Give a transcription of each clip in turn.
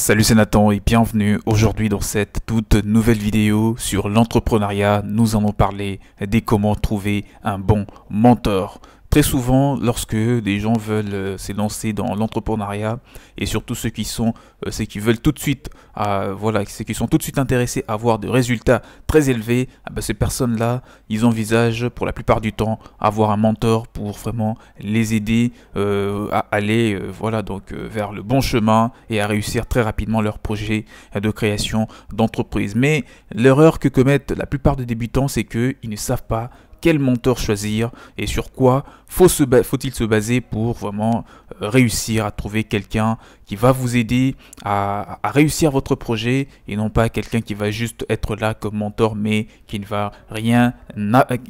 Salut c'est Nathan et bienvenue aujourd'hui dans cette toute nouvelle vidéo sur l'entrepreneuriat. Nous allons parler des comment trouver un bon mentor. Très souvent, lorsque des gens veulent euh, se lancer dans l'entrepreneuriat, et surtout ceux qui sont, euh, ceux qui veulent tout de suite, voilà, ceux qui sont tout de suite intéressés à avoir des résultats très élevés, ah ben, ces personnes-là, ils envisagent pour la plupart du temps avoir un mentor pour vraiment les aider euh, à aller, voilà, donc vers le bon chemin et à réussir très rapidement leur projet de création d'entreprise. Mais l'erreur que commettent la plupart des débutants, c'est qu'ils ne savent pas quel mentor choisir et sur quoi faut-il se, se, baser pour vraiment euh, réussir à trouver quelqu'un qui va vous aider à, réussir votre projet et non pas quelqu'un qui va juste être là comme mentor mais qui ne va rien,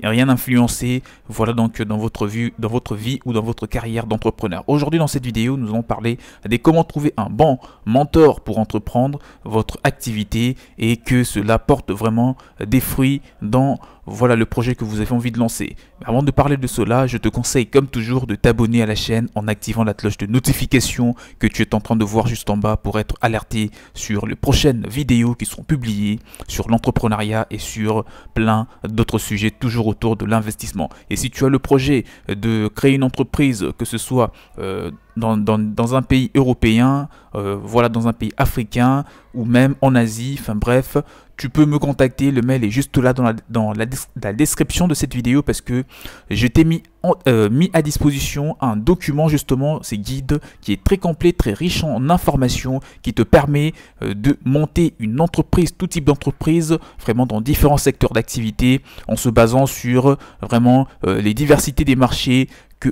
rien influencer voilà donc euh, dans votre, vue, dans votre vie ou dans votre carrière d'entrepreneur. Aujourd'hui dans cette vidéo nous allons parler des comment trouver un bon mentor pour entreprendre votre activité et que cela porte vraiment euh, des fruits dans voilà le projet que vous avez de lancer. avant de parler de cela, je te conseille comme toujours de t'abonner à la chaîne en activant la cloche de notification que tu es en train de voir juste en bas pour être alerté sur les prochaines vidéos qui seront publiées sur l'entrepreneuriat et sur plein d'autres sujets toujours autour de l'investissement. Et si tu as le projet de créer une entreprise, que ce soit euh, dans, un pays européen, euh, voilà, dans un pays africain ou même en Asie, enfin bref, tu peux me contacter. Le mail est juste là dans la, description de cette vidéo parce que je t'ai mis, euh, à disposition un document justement, c'est guide qui est très complet, très riche en informations, qui te permet euh, de monter une entreprise, tout type d'entreprise, vraiment dans différents secteurs d'activité, en se basant sur euh, vraiment les diversités des marchés, que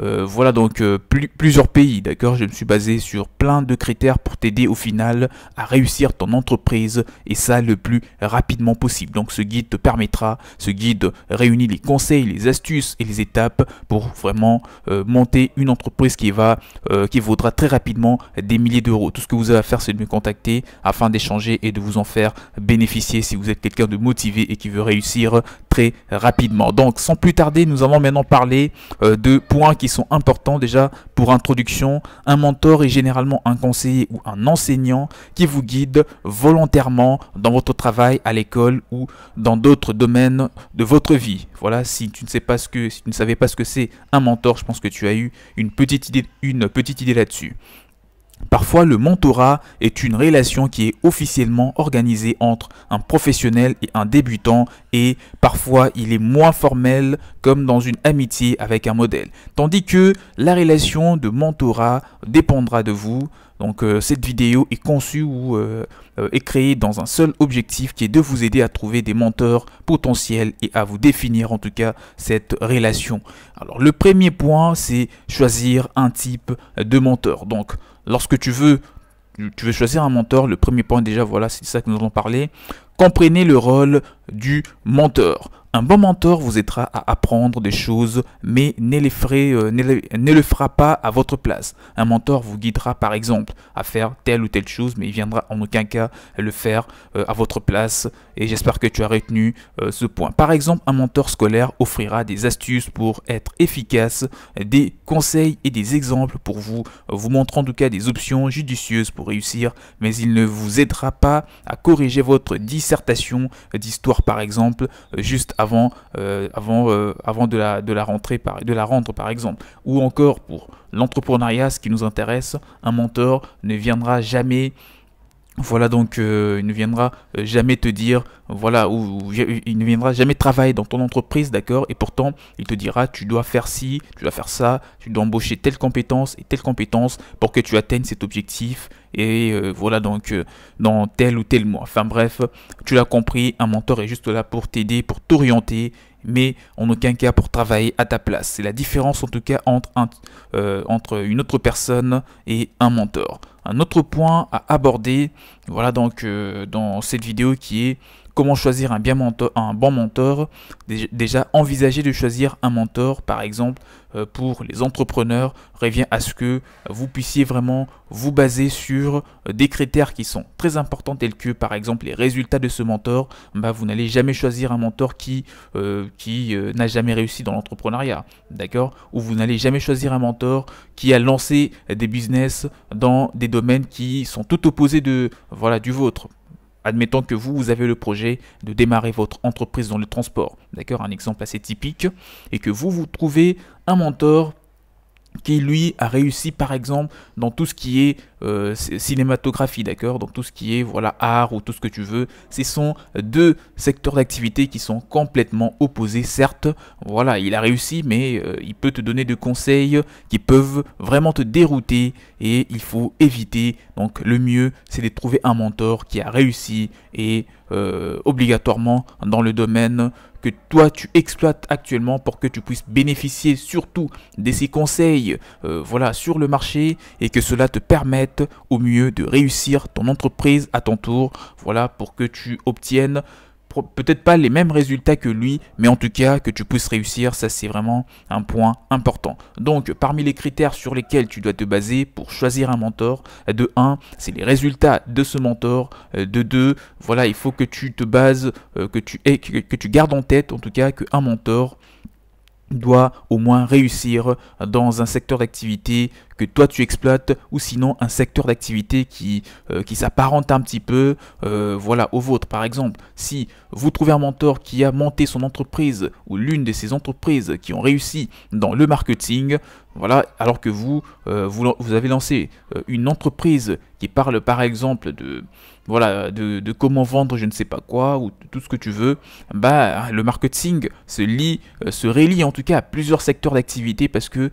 euh, voilà donc euh, plusieurs pays. D'accord, je me suis basé sur plein de critères pour t'aider au final à réussir ton entreprise et ça le plus rapidement possible. Donc ce guide te permettra, ce guide réunit les conseils, les astuces et les étapes pour vraiment euh, monter une entreprise qui va qui vaudra très rapidement des milliers d'euros. Tout ce que vous avez à faire, c'est de me contacter afin d'échanger et de vous en faire bénéficier si vous êtes quelqu'un de motivé et qui veut réussir rapidement. Donc sans plus tarder, nous allons maintenant parler euh, de points qui sont importants déjà pour introduction. Un mentor est généralement un conseiller ou un enseignant qui vous guide volontairement dans votre travail à l'école ou dans d'autres domaines de votre vie. Voilà, si tu ne sais pas ce que si tu ne savais pas ce que c'est un mentor, je pense que tu as eu une petite idée une petite idée là-dessus. Parfois, le mentorat est une relation qui est officiellement organisée entre un professionnel et un débutant et parfois il est moins formel comme dans une amitié avec un modèle. Tandis que la relation de mentorat dépendra de vous. Donc euh, cette vidéo est conçue ou euh, euh, est créée dans un seul objectif qui est de vous aider à trouver des menteurs potentiels et à vous définir en tout cas cette relation. Alors le premier point c'est choisir un type de mentor. Donc Lorsque tu veux, tu veux choisir un mentor, le premier point déjà, voilà, c'est ça que nous allons parler. Comprenez le rôle du mentor. Un bon mentor vous aidera à apprendre des choses, mais ne, les euh, le fera pas à votre place. Un mentor vous guidera par exemple à faire telle ou telle chose, mais il viendra en aucun cas le faire euh, à votre place. Et j'espère que tu as retenu euh, ce point. Par exemple, un mentor scolaire offrira des astuces pour être efficace, des conseils et des exemples pour vous, vous montrant en tout cas des options judicieuses pour réussir, mais il ne vous aidera pas à corriger votre dissertation d'histoire par exemple, juste avant avant, euh, avant, euh, avant de, la, de, la rentrée par, de la rendre, par exemple. Ou encore pour l'entrepreneuriat, ce qui nous intéresse, un mentor ne viendra jamais voilà donc euh, il ne viendra jamais te dire voilà il ne viendra jamais travailler dans ton entreprise d'accord et pourtant il te dira tu dois faire ci tu dois faire ça tu dois embaucher telle compétence et telle compétence pour que tu atteignes cet objectif et euh, voilà donc euh, dans tel ou tel mois. Enfin bref, tu l'as compris, un mentor est juste là pour t'aider, pour t'orienter, mais en aucun cas pour travailler à ta place. C'est la différence en tout cas entre, euh, entre une autre personne et un mentor. Un autre point à aborder, voilà donc dans cette vidéo qui est Comment choisir un, bien un bon mentor Déjà, envisager de choisir un mentor, par exemple, euh, pour les entrepreneurs, revient à ce que vous puissiez vraiment vous baser sur euh, des critères qui sont très importants, tels que, par exemple, les résultats de ce mentor. Bah, vous n'allez jamais choisir un mentor qui, euh, qui n'a jamais réussi dans l'entrepreneuriat, d'accord Ou vous n'allez jamais choisir un mentor qui a lancé des business dans des domaines qui sont tout opposés de, voilà, du vôtre. Admettons que vous, vous avez le projet de démarrer votre entreprise dans le transport, d'accord Un exemple assez typique, et que vous, vous trouvez un mentor qui lui a réussi par exemple dans tout ce qui est euh, cinématographie, d'accord, dans tout ce qui est voilà art ou tout ce que tu veux. Ce sont deux secteurs d'activité qui sont complètement opposés, certes. Voilà, il a réussi, mais euh, il peut te donner des conseils qui peuvent vraiment te dérouter et il faut éviter. Donc le mieux, c'est de trouver un mentor qui a réussi et euh, obligatoirement dans le domaine que toi tu exploites actuellement pour que tu puisses bénéficier surtout de ces conseils euh, voilà sur le marché et que cela te permette au mieux de réussir ton entreprise à ton tour voilà pour que tu obtiennes peut-être pas les mêmes résultats que lui, mais en tout cas que tu puisses réussir, ça c'est vraiment un point important. Donc parmi les critères sur lesquels tu dois te baser pour choisir un mentor, de 1, c'est les résultats de ce mentor, euh, de 2, voilà, il faut que tu te bases, euh, que tu, que tu gardes en tête en tout cas qu'un mentor doit au moins réussir dans un secteur d'activité que toi tu exploites ou sinon un secteur d'activité qui, euh, qui s'apparente un petit peu euh, voilà, au vôtre. Par exemple, si vous trouvez un mentor qui a monté son entreprise ou l'une de ses entreprises qui ont réussi dans le marketing, voilà, alors que vous, euh, vous, avez lancé une entreprise qui parle par exemple de, voilà, comment vendre je ne sais pas quoi ou tout ce que tu veux, bah, le marketing se lie, se relie en tout cas à plusieurs secteurs d'activité parce que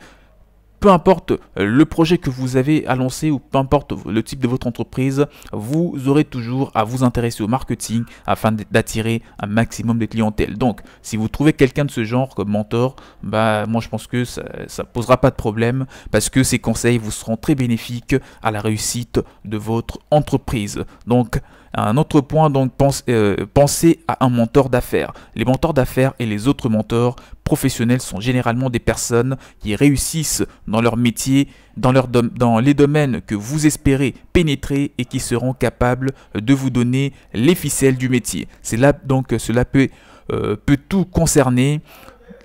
peu importe euh, le projet que vous avez à lancer ou peu importe le type de votre entreprise, vous aurez toujours à vous intéresser au marketing afin d'attirer un maximum de clientèle. Donc, si vous trouvez quelqu'un de ce genre comme mentor, bah, moi je pense que ça ne posera pas de problème parce que ces conseils vous seront très bénéfiques à la réussite de votre entreprise. Donc, un autre point, donc, pense, euh, pensez à un mentor d'affaires. Les mentors d'affaires et les autres mentors professionnels sont généralement des personnes qui réussissent dans leur métier, dans, les domaines que vous espérez pénétrer et qui seront capables de vous donner les ficelles du métier. C'est là donc cela peut, euh, peut tout concerner.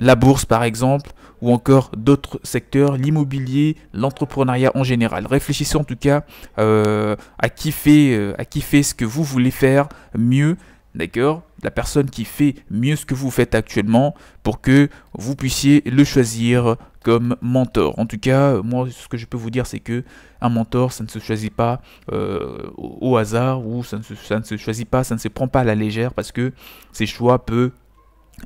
La bourse par exemple, ou encore d'autres secteurs, l'immobilier, l'entrepreneuriat en général. Réfléchissez en tout cas euh, à, qui fait euh, à fait ce que vous voulez faire mieux, d'accord La personne qui fait mieux ce que vous faites actuellement pour que vous puissiez le choisir comme mentor. En tout cas, euh, moi, ce que je peux vous dire, c'est que un mentor, ça ne se choisit pas au hasard ou ça ne, se, ça ne, se, choisit pas, ça ne se prend pas à la légère parce que ses choix peuvent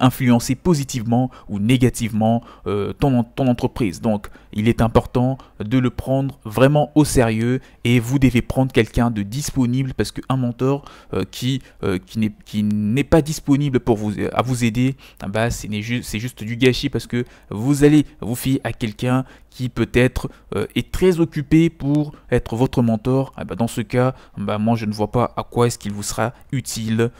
influencer positivement ou négativement euh, ton, entreprise. Donc il est important de le prendre vraiment au sérieux et vous devez prendre quelqu'un de disponible parce qu'un mentor euh, qui, euh, qui n'est pas disponible pour vous, à vous aider, ah bah, c'est juste, juste du gâchis parce que vous allez vous fier à quelqu'un qui peut-être est très occupé pour être votre mentor. Ah bah, dans ce cas, bah, moi je ne vois pas à quoi est-ce qu'il vous sera utile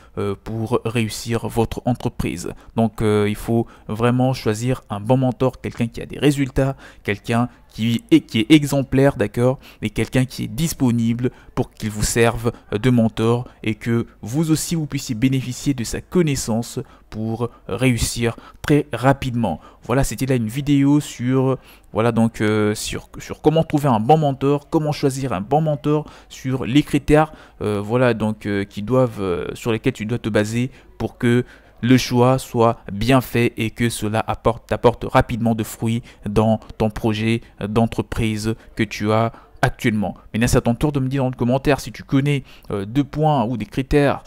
pour réussir votre entreprise. Donc euh, il faut vraiment choisir un bon mentor, quelqu'un qui a des résultats, quelqu'un qui est, qui est exemplaire, d'accord, et quelqu'un qui est disponible pour qu'il vous serve de mentor et que vous aussi vous puissiez bénéficier de sa connaissance pour réussir très rapidement. Voilà, c'était là une vidéo sur voilà donc euh, sur, comment trouver un bon mentor, comment choisir un bon mentor, sur les critères euh, voilà donc qui doivent sur lesquels tu dois te baser pour que le choix soit bien fait et que cela apporte, rapidement de fruits dans ton projet d'entreprise que tu as actuellement. Maintenant, c'est à ton tour de me dire dans le commentaire si tu connais euh, deux points ou des critères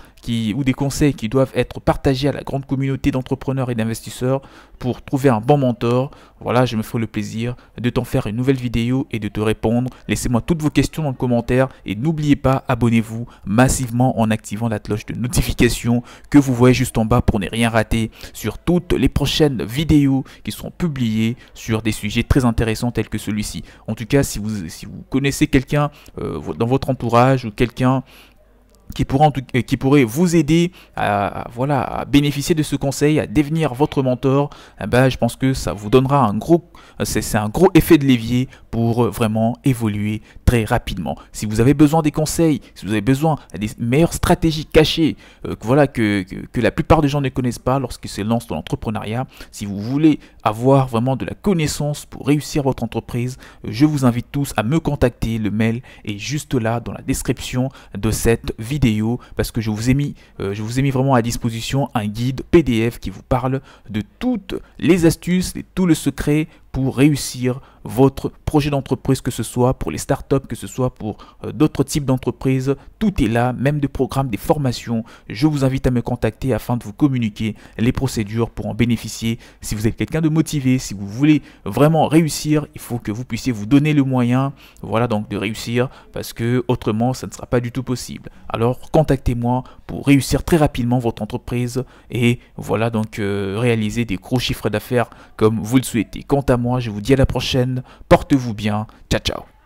ou des conseils qui doivent être partagés à la grande communauté d'entrepreneurs et d'investisseurs pour trouver un bon mentor, voilà, je me ferai le plaisir de t'en faire une nouvelle vidéo et de te répondre. Laissez-moi toutes vos questions dans le commentaire et n'oubliez pas, abonnez-vous massivement en activant la cloche de notification que vous voyez juste en bas pour ne rien rater sur toutes les prochaines vidéos qui seront publiées sur des sujets très intéressants tels que celui-ci. En tout cas, si vous, si vous connaissez quelqu'un euh, dans votre entourage ou quelqu'un qui, pourront, euh, qui pourrait vous aider à, voilà, bénéficier de ce conseil, à devenir votre mentor, eh ben, je pense que ça vous donnera un gros, c'est un gros effet de levier pour euh, vraiment évoluer très rapidement. Si vous avez besoin des conseils, si vous avez besoin des meilleures stratégies cachées, euh, voilà, que, que, la plupart des gens ne connaissent pas lorsqu'ils se lancent dans l'entrepreneuriat, si vous voulez avoir vraiment de la connaissance pour réussir votre entreprise, je vous invite tous à me contacter. Le mail est juste là dans la description de cette vidéo parce que je vous ai mis, euh, je vous ai mis vraiment à disposition un guide PDF qui vous parle de toutes les astuces et tout le secret réussir votre projet d'entreprise, que ce soit pour les startups, que ce soit pour euh, d'autres types d'entreprises. Tout est là, même des programmes, des formations. Je vous invite à me contacter afin de vous communiquer les procédures pour en bénéficier. Si vous êtes quelqu'un de motivé, si vous voulez vraiment réussir, il faut que vous puissiez vous donner le moyen, voilà donc de réussir, parce que autrement ça ne sera pas du tout possible. Alors contactez-moi pour réussir très rapidement votre entreprise et voilà donc euh, réaliser des gros chiffres d'affaires comme vous le souhaitez. Quant à moi, moi. Je vous dis à la prochaine. Portez-vous bien. Ciao, ciao.